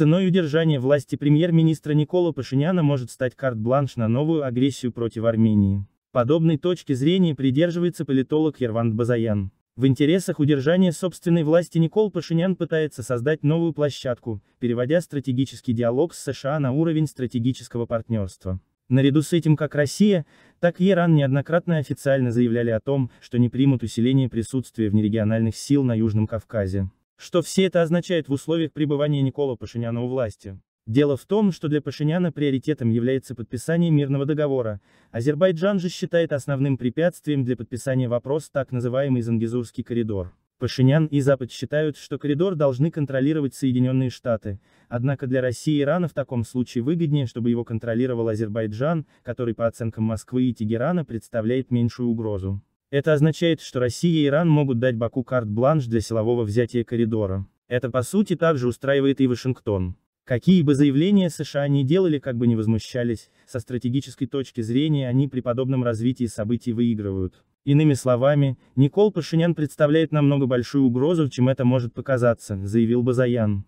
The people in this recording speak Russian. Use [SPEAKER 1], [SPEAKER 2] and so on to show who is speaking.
[SPEAKER 1] Ценой удержания власти премьер-министра Никола Пашиняна может стать карт-бланш на новую агрессию против Армении. Подобной точки зрения придерживается политолог Ерван Базаян. В интересах удержания собственной власти Никол Пашинян пытается создать новую площадку, переводя стратегический диалог с США на уровень стратегического партнерства. Наряду с этим как Россия, так и Иран неоднократно официально заявляли о том, что не примут усиление присутствия внерегиональных сил на Южном Кавказе. Что все это означает в условиях пребывания Никола Пашиняна у власти? Дело в том, что для Пашиняна приоритетом является подписание мирного договора, Азербайджан же считает основным препятствием для подписания вопрос так называемый Зангизурский коридор. Пашинян и Запад считают, что коридор должны контролировать Соединенные Штаты, однако для России и Ирана в таком случае выгоднее, чтобы его контролировал Азербайджан, который по оценкам Москвы и Тегерана представляет меньшую угрозу. Это означает, что Россия и Иран могут дать Баку карт-бланш для силового взятия коридора. Это по сути также устраивает и Вашингтон. Какие бы заявления США ни делали, как бы не возмущались, со стратегической точки зрения они при подобном развитии событий выигрывают. Иными словами, Никол Пашинян представляет намного большую угрозу, чем это может показаться, заявил Базаян.